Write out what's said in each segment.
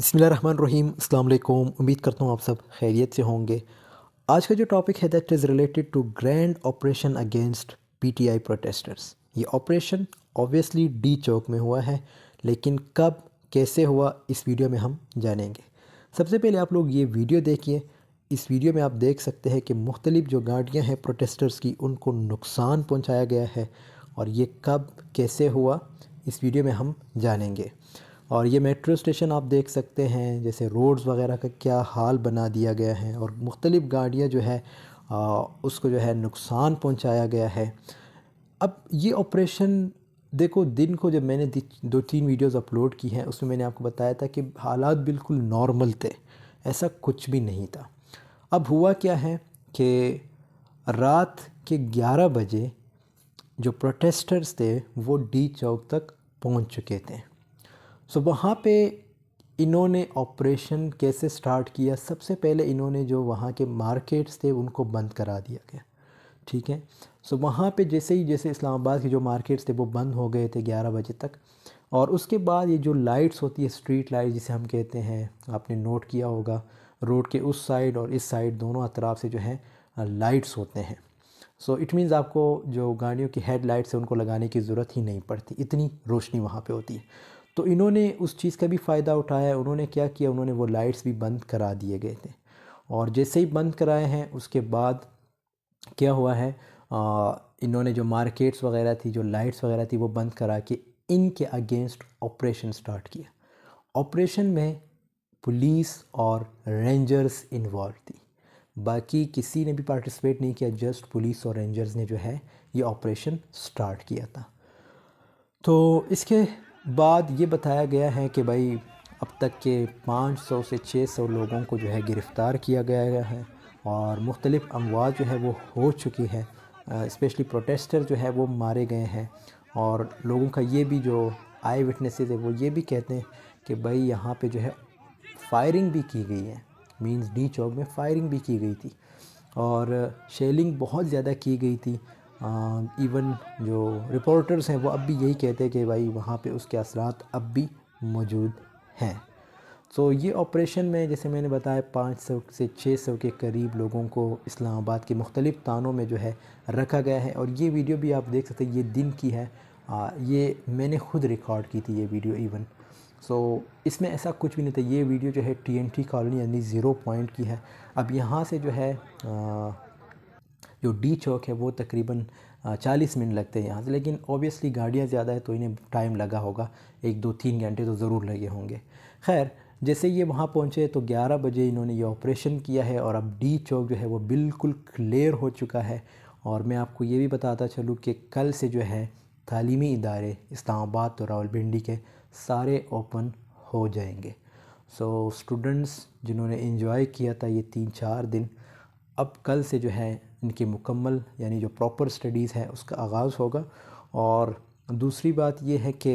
बसमीम अल्लाम उम्मीद करता हूँ आप सब खैरियत से होंगे आज का जो टॉपिक है that is related to grand operation against PTI protesters ये ऑपरेशन ऑब्वियसली डी चौक में हुआ है लेकिन कब कैसे हुआ इस वीडियो में हम जानेंगे सबसे पहले आप लोग ये वीडियो देखिए इस वीडियो में आप देख सकते हैं कि मुख्तलिफ़ जो गाड़ियाँ हैं प्रोटेस्टर्स की उनको नुकसान पहुँचाया गया है और ये कब कैसे हुआ इस वीडियो में हम जानेंगे और ये मेट्रो स्टेशन आप देख सकते हैं जैसे रोड्स वगैरह का क्या हाल बना दिया गया है और मुख्तलिफ़ गाड़ियाँ जो है आ, उसको जो है नुकसान पहुँचाया गया है अब ये ऑपरेशन देखो दिन को जब मैंने दो तीन वीडियोस अपलोड की हैं उसमें मैंने आपको बताया था कि हालात बिल्कुल नॉर्मल थे ऐसा कुछ भी नहीं था अब हुआ क्या है कि रात के 11 बजे जो प्रोटेस्टर्स थे वो डी चौक तक पहुंच चुके थे सो वहाँ पे इन्होंने ऑपरेशन कैसे स्टार्ट किया सबसे पहले इन्होंने जो वहाँ के मार्केट्स थे उनको बंद करा दिया गया ठीक है सो वहाँ पे जैसे ही जैसे इस्लामाबाद के जो मार्केट्स थे वो बंद हो गए थे ग्यारह बजे तक और उसके बाद ये जो लाइट्स होती है स्ट्रीट लाइट जिसे हम कहते हैं आपने नोट किया होगा रोड के उस साइड और इस साइड दोनों अतराफ़ से जो है लाइट्स होते हैं सो इट मीन्स आपको जो गाड़ियों की हेड लाइट्स है उनको लगाने की ज़रूरत ही नहीं पड़ती इतनी रोशनी वहाँ पे होती है तो इन्होंने उस चीज़ का भी फ़ायदा उठाया उन्होंने क्या किया उन्होंने वो लाइट्स भी बंद करा दिए गए थे और जैसे ही बंद कराए हैं उसके बाद क्या हुआ है आ, इन्होंने जो मार्केट्स वगैरह थी जो लाइट्स वगैरह थी वो बंद करा के इनके अगेंस्ट ऑपरेशन स्टार्ट किया ऑपरेशन में पुलिस और रेंजर्स इन्वॉल्व थी बाकी किसी ने भी पार्टिसिपेट नहीं किया जस्ट पुलिस और रेंजर्स ने जो है ये ऑपरेशन स्टार्ट किया था तो इसके बाद ये बताया गया है कि भाई अब तक के 500 से 600 लोगों को जो है गिरफ़्तार किया गया है और मुख्तलिफ़ अमवा जो है वो हो चुकी है इस्पेशली प्रोटेस्टर जो है वो मारे गए हैं और लोगों का ये भी जो आई विटनेसेस है वो ये भी कहते हैं कि भाई यहाँ पे जो है फायरिंग भी की गई है मींस डी चौक में फायरिंग भी की गई थी और शेलिंग बहुत ज़्यादा की गई थी इवन जो रिपोर्टर्स हैं वो अब भी यही कहते हैं कि भाई वहाँ पे उसके असरात अब भी मौजूद हैं तो ये ऑपरेशन में जैसे मैंने बताया पाँच सौ से छः सौ के करीब लोगों को इस्लामाबाद के मुख्तलिफ़ तानों में जो है रखा गया है और ये वीडियो भी आप देख सकते हैं ये दिन की है आ, ये मैंने खुद रिकॉर्ड की थी ये वीडियो इवन सो so, इसमें ऐसा कुछ भी नहीं था ये वीडियो जो है टी एन टी कॉलोनी यानी ज़ीरो पॉइंट की है अब यहाँ से जो है आ, जो डी चौक है वो तकरीबन चालीस मिनट लगते हैं यहाँ से लेकिन ऑब्वियसली गाड़ियाँ ज़्यादा है तो इन्हें टाइम लगा होगा एक दो तीन घंटे तो ज़रूर लगे होंगे खैर जैसे ये वहाँ पहुँचे तो 11 बजे इन्होंने ये ऑपरेशन किया है और अब डी चौक जो है वो बिल्कुल क्लियर हो चुका है और मैं आपको ये भी बताता चलूँ कि कल से जो है तालीमी इदारे इस्लामाबाद और तो भिंडी के सारे ओपन हो जाएंगे सो so, स्टूडेंट्स जिन्होंने इन्जॉय किया था ये तीन चार दिन अब कल से जो है इनकी मुकम्मल यानी जो प्रॉपर स्टडीज़ है उसका आगाज़ होगा और दूसरी बात यह है कि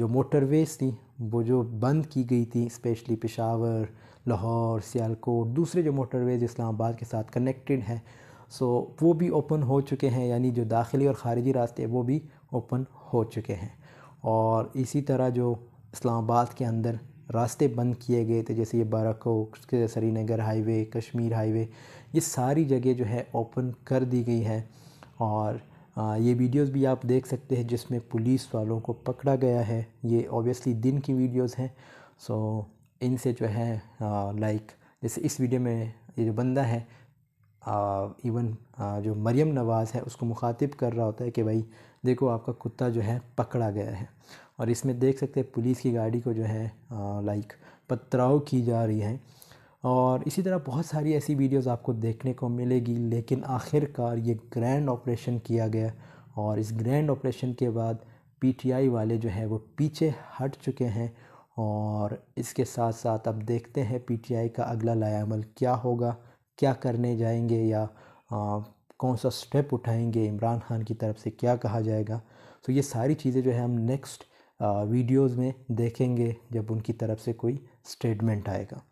जो मोटरवेज़ थी वो जो बंद की गई थी स्पेशली पेशावर लाहौर सियालकोट दूसरे जो मोटरवेज़ इस्लामाबाद के साथ कनेक्टेड हैं सो वो भी ओपन हो चुके हैं यानी जो दाखिली और ख़ारजी रास्ते वो भी ओपन हो चुके हैं और इसी तरह जो इस्लामाबाद के अंदर रास्ते बंद किए गए थे जैसे ये बाराकोट श्रीनगर हाईवे कश्मीर हाईवे ये सारी जगह जो है ओपन कर दी गई है और ये वीडियोस भी आप देख सकते हैं जिसमें पुलिस वालों को पकड़ा गया है ये ऑब्वियसली दिन की वीडियोस हैं सो इनसे जो है लाइक जैसे इस वीडियो में ये जो बंदा है आ, इवन आ, जो मरियम नवाज़ है उसको मुखातिब कर रहा होता है कि भाई देखो आपका कुत्ता जो है पकड़ा गया है और इसमें देख सकते हैं पुलिस की गाड़ी को जो है लाइक पथराव की जा रही है और इसी तरह बहुत सारी ऐसी वीडियोस आपको देखने को मिलेगी लेकिन आखिरकार ये ग्रैंड ऑपरेशन किया गया और इस ग्रैंड ऑपरेशन के बाद पीटीआई वाले जो हैं वो पीछे हट चुके हैं और इसके साथ साथ अब देखते हैं पीटीआई का अगला लायामल क्या होगा क्या करने जाएंगे या आ, कौन सा स्टेप उठाएंगे इमरान खान की तरफ से क्या कहा जाएगा तो ये सारी चीज़ें जो है हम नेक्स्ट वीडियोस में देखेंगे जब उनकी तरफ से कोई स्टेटमेंट आएगा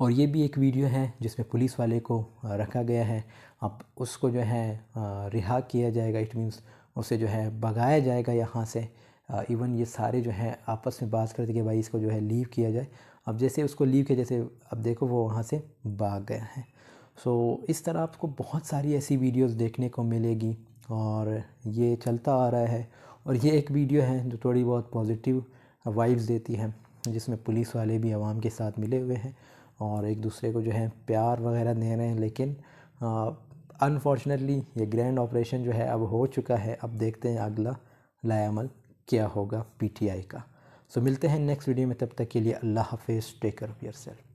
और ये भी एक वीडियो है जिसमें पुलिस वाले को रखा गया है अब उसको जो है रिहा किया जाएगा इट मीन्स उसे जो है भगाया जाएगा यहाँ से इवन ये सारे जो हैं आपस में बात करते कि भाई इसको जो है लीव किया जाए अब जैसे उसको लीव किया जैसे अब देखो वो वहाँ से भाग गया है सो so, इस तरह आपको बहुत सारी ऐसी वीडियोस देखने को मिलेगी और ये चलता आ रहा है और ये एक वीडियो है जो थोड़ी बहुत पॉजिटिव वाइब्स देती है जिसमें पुलिस वाले भी आवाम के साथ मिले हुए हैं और एक दूसरे को जो है प्यार वगैरह दे रहे हैं लेकिन अनफॉर्चुनेटली ये ग्रैंड ऑपरेशन जो है अब हो चुका है अब देखते हैं अगला लायामल क्या होगा पीटीआई का सो so, मिलते हैं नेक्स्ट वीडियो में तब तक के लिए अल्लाह हाफिज़ टेक केयर ऑफ़ सेल्फ